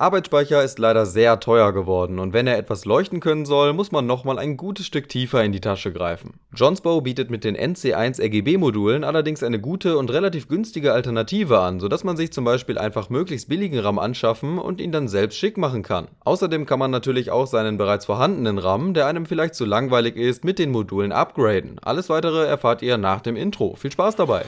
Arbeitsspeicher ist leider sehr teuer geworden und wenn er etwas leuchten können soll, muss man nochmal ein gutes Stück tiefer in die Tasche greifen. Johnsbow bietet mit den NC1 RGB-Modulen allerdings eine gute und relativ günstige Alternative an, sodass man sich zum Beispiel einfach möglichst billigen RAM anschaffen und ihn dann selbst schick machen kann. Außerdem kann man natürlich auch seinen bereits vorhandenen RAM, der einem vielleicht zu langweilig ist, mit den Modulen upgraden. Alles weitere erfahrt ihr nach dem Intro. Viel Spaß dabei!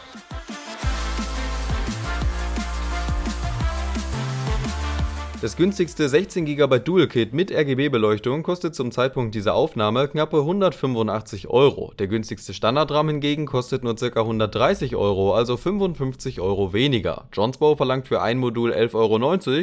Das günstigste 16 GB Dual-Kit mit RGB-Beleuchtung kostet zum Zeitpunkt dieser Aufnahme knappe 185 Euro. Der günstigste Standard-RAM hingegen kostet nur ca. 130 Euro, also 55 Euro weniger. Johnsbow verlangt für ein Modul 11,90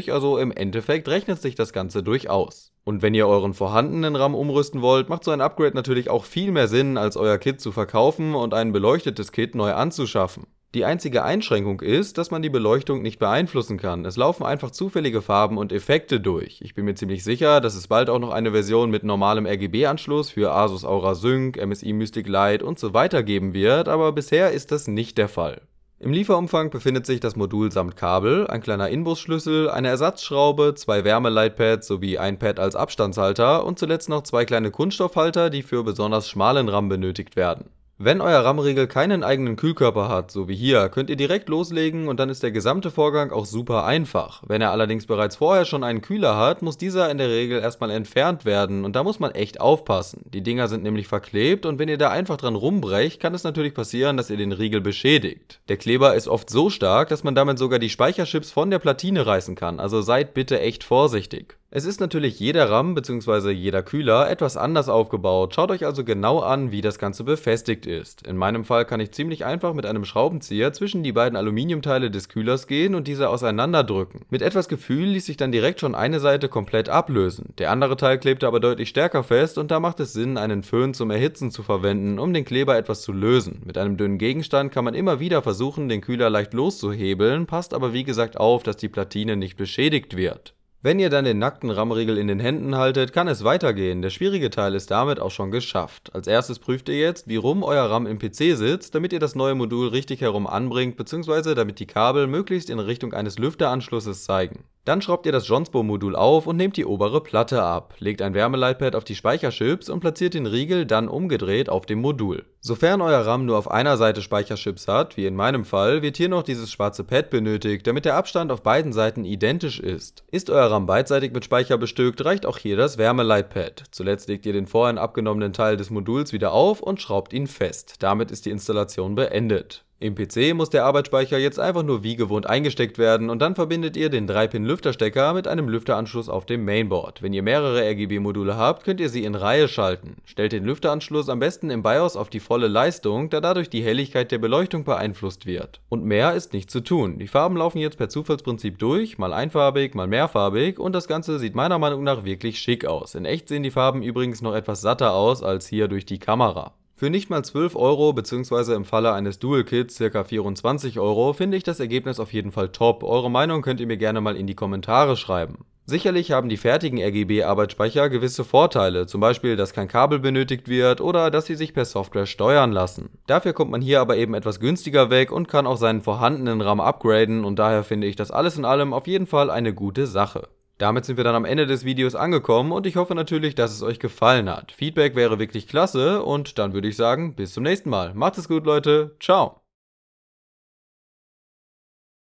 Euro, also im Endeffekt rechnet sich das Ganze durchaus. Und wenn ihr euren vorhandenen RAM umrüsten wollt, macht so ein Upgrade natürlich auch viel mehr Sinn, als euer Kit zu verkaufen und ein beleuchtetes Kit neu anzuschaffen. Die einzige Einschränkung ist, dass man die Beleuchtung nicht beeinflussen kann. Es laufen einfach zufällige Farben und Effekte durch. Ich bin mir ziemlich sicher, dass es bald auch noch eine Version mit normalem RGB-Anschluss für Asus Aura Sync, MSI Mystic Light und so weiter geben wird, aber bisher ist das nicht der Fall. Im Lieferumfang befindet sich das Modul samt Kabel, ein kleiner Inbusschlüssel, eine Ersatzschraube, zwei Wärmeleitpads sowie ein Pad als Abstandshalter und zuletzt noch zwei kleine Kunststoffhalter, die für besonders schmalen RAM benötigt werden. Wenn euer RAM-Riegel keinen eigenen Kühlkörper hat, so wie hier, könnt ihr direkt loslegen und dann ist der gesamte Vorgang auch super einfach. Wenn er allerdings bereits vorher schon einen Kühler hat, muss dieser in der Regel erstmal entfernt werden und da muss man echt aufpassen. Die Dinger sind nämlich verklebt und wenn ihr da einfach dran rumbrecht, kann es natürlich passieren, dass ihr den Riegel beschädigt. Der Kleber ist oft so stark, dass man damit sogar die Speicherchips von der Platine reißen kann, also seid bitte echt vorsichtig. Es ist natürlich jeder RAM bzw. jeder Kühler etwas anders aufgebaut, schaut euch also genau an, wie das Ganze befestigt ist. In meinem Fall kann ich ziemlich einfach mit einem Schraubenzieher zwischen die beiden Aluminiumteile des Kühlers gehen und diese auseinanderdrücken. Mit etwas Gefühl ließ sich dann direkt schon eine Seite komplett ablösen, der andere Teil klebte aber deutlich stärker fest und da macht es Sinn, einen Föhn zum Erhitzen zu verwenden, um den Kleber etwas zu lösen. Mit einem dünnen Gegenstand kann man immer wieder versuchen, den Kühler leicht loszuhebeln, passt aber wie gesagt auf, dass die Platine nicht beschädigt wird. Wenn ihr dann den nackten Rammriegel in den Händen haltet, kann es weitergehen. Der schwierige Teil ist damit auch schon geschafft. Als erstes prüft ihr jetzt, wie rum euer RAM im PC sitzt, damit ihr das neue Modul richtig herum anbringt, bzw. damit die Kabel möglichst in Richtung eines Lüfteranschlusses zeigen. Dann schraubt ihr das Johnsbo-Modul auf und nehmt die obere Platte ab, legt ein Wärmeleitpad auf die Speicherchips und platziert den Riegel dann umgedreht auf dem Modul. Sofern euer RAM nur auf einer Seite Speicherchips hat, wie in meinem Fall, wird hier noch dieses schwarze Pad benötigt, damit der Abstand auf beiden Seiten identisch ist. Ist euer RAM beidseitig mit Speicher bestückt, reicht auch hier das Wärmeleitpad. Zuletzt legt ihr den vorhin abgenommenen Teil des Moduls wieder auf und schraubt ihn fest. Damit ist die Installation beendet. Im PC muss der Arbeitsspeicher jetzt einfach nur wie gewohnt eingesteckt werden und dann verbindet ihr den 3-Pin-Lüfterstecker mit einem Lüfteranschluss auf dem Mainboard. Wenn ihr mehrere RGB-Module habt, könnt ihr sie in Reihe schalten. Stellt den Lüfteranschluss am besten im BIOS auf die volle Leistung, da dadurch die Helligkeit der Beleuchtung beeinflusst wird. Und mehr ist nicht zu tun. Die Farben laufen jetzt per Zufallsprinzip durch, mal einfarbig, mal mehrfarbig und das Ganze sieht meiner Meinung nach wirklich schick aus. In echt sehen die Farben übrigens noch etwas satter aus als hier durch die Kamera. Für nicht mal 12 Euro bzw. im Falle eines Dual Kits ca. 24 Euro finde ich das Ergebnis auf jeden Fall top. Eure Meinung könnt ihr mir gerne mal in die Kommentare schreiben. Sicherlich haben die fertigen RGB-Arbeitsspeicher gewisse Vorteile, zum Beispiel, dass kein Kabel benötigt wird oder dass sie sich per Software steuern lassen. Dafür kommt man hier aber eben etwas günstiger weg und kann auch seinen vorhandenen RAM upgraden und daher finde ich das alles in allem auf jeden Fall eine gute Sache. Damit sind wir dann am Ende des Videos angekommen und ich hoffe natürlich, dass es euch gefallen hat. Feedback wäre wirklich klasse und dann würde ich sagen, bis zum nächsten Mal. Macht es gut, Leute. Ciao.